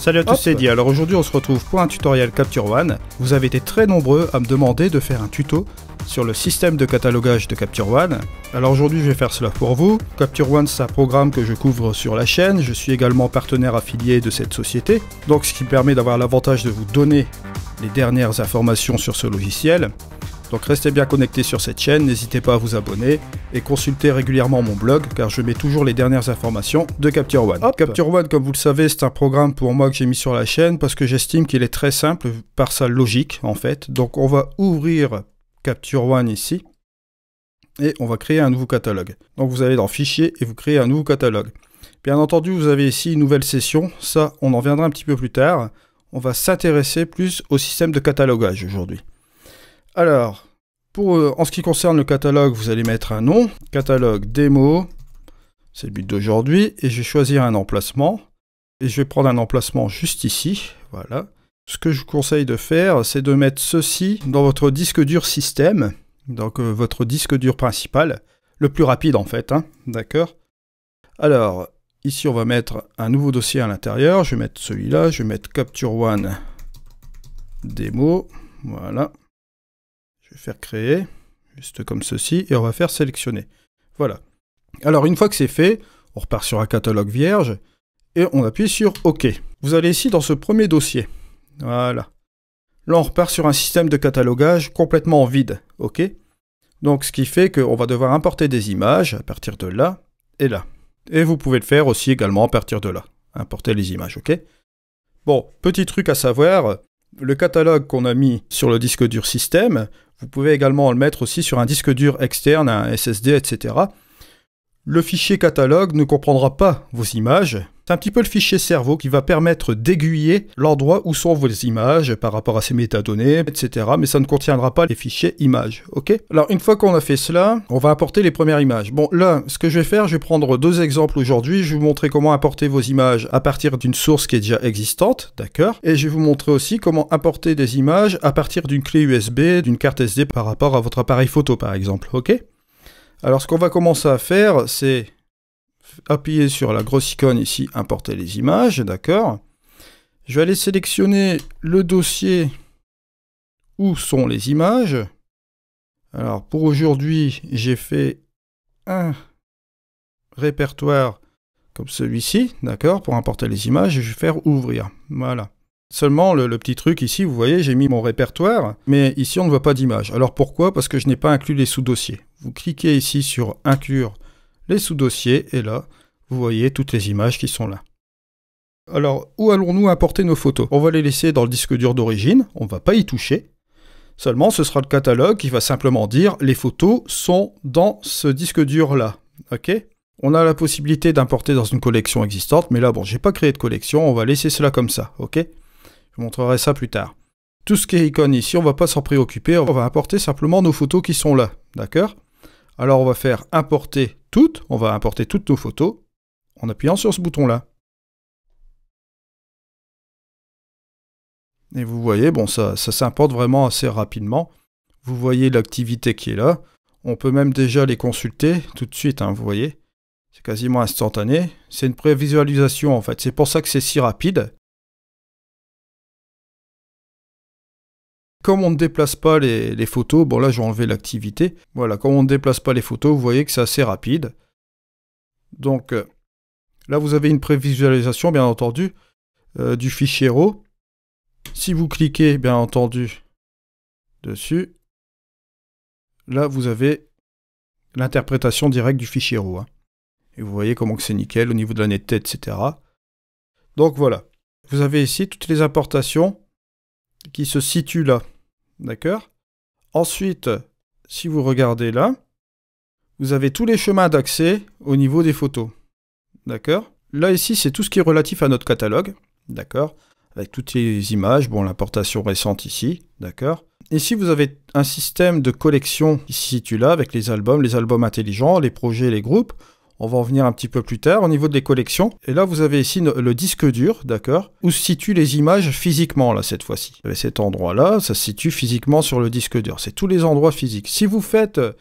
Salut à tous, c'est Di. Alors aujourd'hui, on se retrouve pour un tutoriel Capture One. Vous avez été très nombreux à me demander de faire un tuto sur le système de catalogage de Capture One. Alors aujourd'hui, je vais faire cela pour vous. Capture One, c'est un programme que je couvre sur la chaîne. Je suis également partenaire affilié de cette société. Donc, ce qui me permet d'avoir l'avantage de vous donner les dernières informations sur ce logiciel. Donc restez bien connectés sur cette chaîne, n'hésitez pas à vous abonner et consultez régulièrement mon blog car je mets toujours les dernières informations de Capture One. Capture One, comme vous le savez, c'est un programme pour moi que j'ai mis sur la chaîne parce que j'estime qu'il est très simple par sa logique en fait. Donc on va ouvrir Capture One ici et on va créer un nouveau catalogue. Donc vous allez dans Fichier et vous créez un nouveau catalogue. Bien entendu, vous avez ici une nouvelle session, ça on en reviendra un petit peu plus tard. On va s'intéresser plus au système de catalogage aujourd'hui. Alors, euh, en ce qui concerne le catalogue, vous allez mettre un nom, catalogue démo, c'est le but d'aujourd'hui, et je vais choisir un emplacement, et je vais prendre un emplacement juste ici, voilà. Ce que je vous conseille de faire, c'est de mettre ceci dans votre disque dur système, donc euh, votre disque dur principal, le plus rapide en fait, hein, d'accord Alors, ici on va mettre un nouveau dossier à l'intérieur, je vais mettre celui-là, je vais mettre Capture One démo, voilà. Je vais faire créer, juste comme ceci, et on va faire sélectionner. Voilà. Alors une fois que c'est fait, on repart sur un catalogue vierge, et on appuie sur OK. Vous allez ici dans ce premier dossier. Voilà. Là, on repart sur un système de catalogage complètement vide. OK Donc, ce qui fait qu'on va devoir importer des images à partir de là et là. Et vous pouvez le faire aussi également à partir de là. Importer les images, OK Bon, petit truc à savoir, le catalogue qu'on a mis sur le disque dur système, vous pouvez également le mettre aussi sur un disque dur externe, un SSD, etc. Le fichier catalogue ne comprendra pas vos images, c'est un petit peu le fichier cerveau qui va permettre d'aiguiller l'endroit où sont vos images par rapport à ces métadonnées, etc. Mais ça ne contiendra pas les fichiers images, ok Alors une fois qu'on a fait cela, on va importer les premières images. Bon là, ce que je vais faire, je vais prendre deux exemples aujourd'hui. Je vais vous montrer comment importer vos images à partir d'une source qui est déjà existante, d'accord Et je vais vous montrer aussi comment importer des images à partir d'une clé USB, d'une carte SD par rapport à votre appareil photo par exemple, ok alors ce qu'on va commencer à faire, c'est appuyer sur la grosse icône ici, importer les images, d'accord. Je vais aller sélectionner le dossier où sont les images. Alors pour aujourd'hui, j'ai fait un répertoire comme celui-ci, d'accord, pour importer les images, je vais faire ouvrir. Voilà. Seulement le, petit truc ici, vous voyez, j'ai mis mon répertoire, mais ici on ne voit pas d'image. Alors pourquoi Parce que je n'ai pas inclus les sous-dossiers. Vous cliquez ici sur inclure les sous-dossiers, et là, vous voyez toutes les images qui sont là. Alors, où allons-nous importer nos photos On va les laisser dans le disque dur d'origine, on ne va pas y toucher. Seulement, ce sera le catalogue qui va simplement dire les photos sont dans ce disque dur-là. OK on a la possibilité d'importer dans une collection existante, mais là, bon, j'ai pas créé de collection, on va laisser cela comme ça, ok Je montrerai ça plus tard. Tout ce qui est icône ici, on va pas s'en préoccuper, on va importer simplement nos photos qui sont là, d'accord Alors, on va faire importer toutes, on va importer toutes nos photos en appuyant sur ce bouton-là. Et vous voyez, bon, ça, ça s'importe vraiment assez rapidement. Vous voyez l'activité qui est là. On peut même déjà les consulter tout de suite, hein, vous voyez. C'est quasiment instantané. C'est une prévisualisation en fait. C'est pour ça que c'est si rapide. Comme on ne déplace pas les, photos, bon là je vais enlever l'activité. Voilà, comme on ne déplace pas les photos, vous voyez que c'est assez rapide. Donc euh, là vous avez une prévisualisation bien entendu euh, du fichier RAW. Si vous cliquez bien entendu dessus, là vous avez l'interprétation directe du fichier RAW. Hein. Et vous voyez comment c'est nickel au niveau de la netteté, etc. Donc voilà. Vous avez ici toutes les importations qui se situe là. D'accord Ensuite, si vous regardez là, vous avez tous les chemins d'accès au niveau des photos. D'accord Là, ici, c'est tout ce qui est relatif à notre catalogue. D'accord Avec toutes les images. Bon, l'importation récente ici. D'accord Ici, vous avez un système de collection qui se situe là, avec les albums, les albums intelligents, les projets, les groupes. On va en venir un petit peu plus tard au niveau des collections. Et là, vous avez ici le disque dur, d'accord, où se situent les images physiquement, là, cette fois-ci. Cet endroit-là, ça se situe physiquement sur le disque dur. C'est tous les endroits physiques. Si vous faites euh,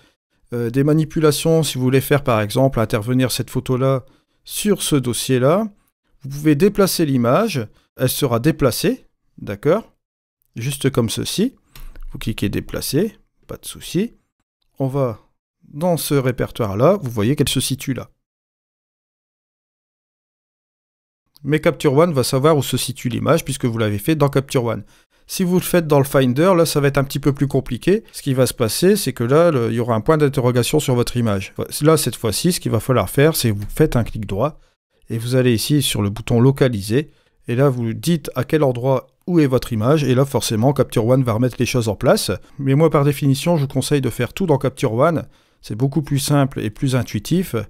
euh, des manipulations, si vous voulez faire, par exemple, intervenir cette photo-là sur ce dossier-là, vous pouvez déplacer l'image. Elle sera déplacée, d'accord Juste comme ceci. Vous cliquez déplacer, pas de souci. On va dans ce répertoire-là, vous voyez qu'elle se situe là. Mais Capture One va savoir où se situe l'image puisque vous l'avez fait dans Capture One. Si vous le faites dans le Finder, là, ça va être un petit peu plus compliqué. Ce qui va se passer, c'est que là, il y aura un point d'interrogation sur votre image. Là, cette fois-ci, ce qu'il va falloir faire, c'est que vous faites un clic droit et vous allez ici sur le bouton localiser. Et là, vous dites à quel endroit où est votre image. Et là, forcément, Capture One va remettre les choses en place. Mais moi, par définition, je vous conseille de faire tout dans Capture One c'est beaucoup plus simple et plus intuitif. Vous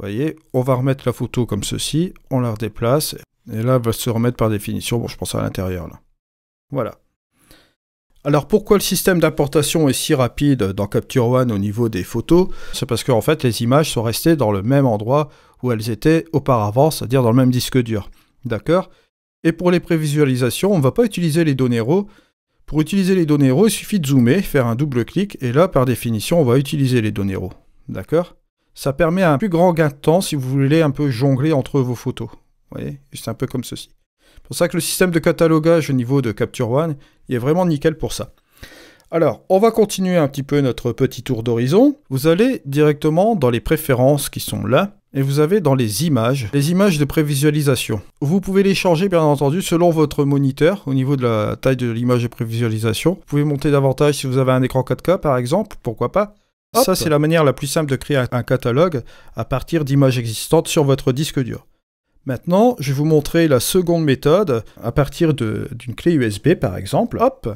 voyez, on va remettre la photo comme ceci, on la redéplace, et là, elle va se remettre par définition. Bon, je pense à l'intérieur, là. Voilà. Alors pourquoi le système d'importation est si rapide dans Capture One au niveau des photos C'est parce qu'en en fait les images sont restées dans le même endroit où elles étaient auparavant, c'est-à-dire dans le même disque dur. D'accord Et pour les prévisualisations, on ne va pas utiliser les données RAW, pour utiliser les données RAW, il suffit de zoomer, faire un double clic, et là, par définition, on va utiliser les données RAW. D'accord Ça permet un plus grand gain de temps si vous voulez un peu jongler entre vos photos. Vous voyez C'est un peu comme ceci. C'est pour ça que le système de catalogage au niveau de Capture One, il est vraiment nickel pour ça. Alors, on va continuer un petit peu notre petit tour d'horizon. Vous allez directement dans les préférences qui sont là et vous avez dans les images, les images de prévisualisation. Vous pouvez les changer bien entendu selon votre moniteur au niveau de la taille de l'image de prévisualisation. Vous pouvez monter davantage si vous avez un écran 4K par exemple, pourquoi pas. Ça c'est la manière la plus simple de créer un catalogue à partir d'images existantes sur votre disque dur. Maintenant, je vais vous montrer la seconde méthode à partir d'une clé USB par exemple. Hop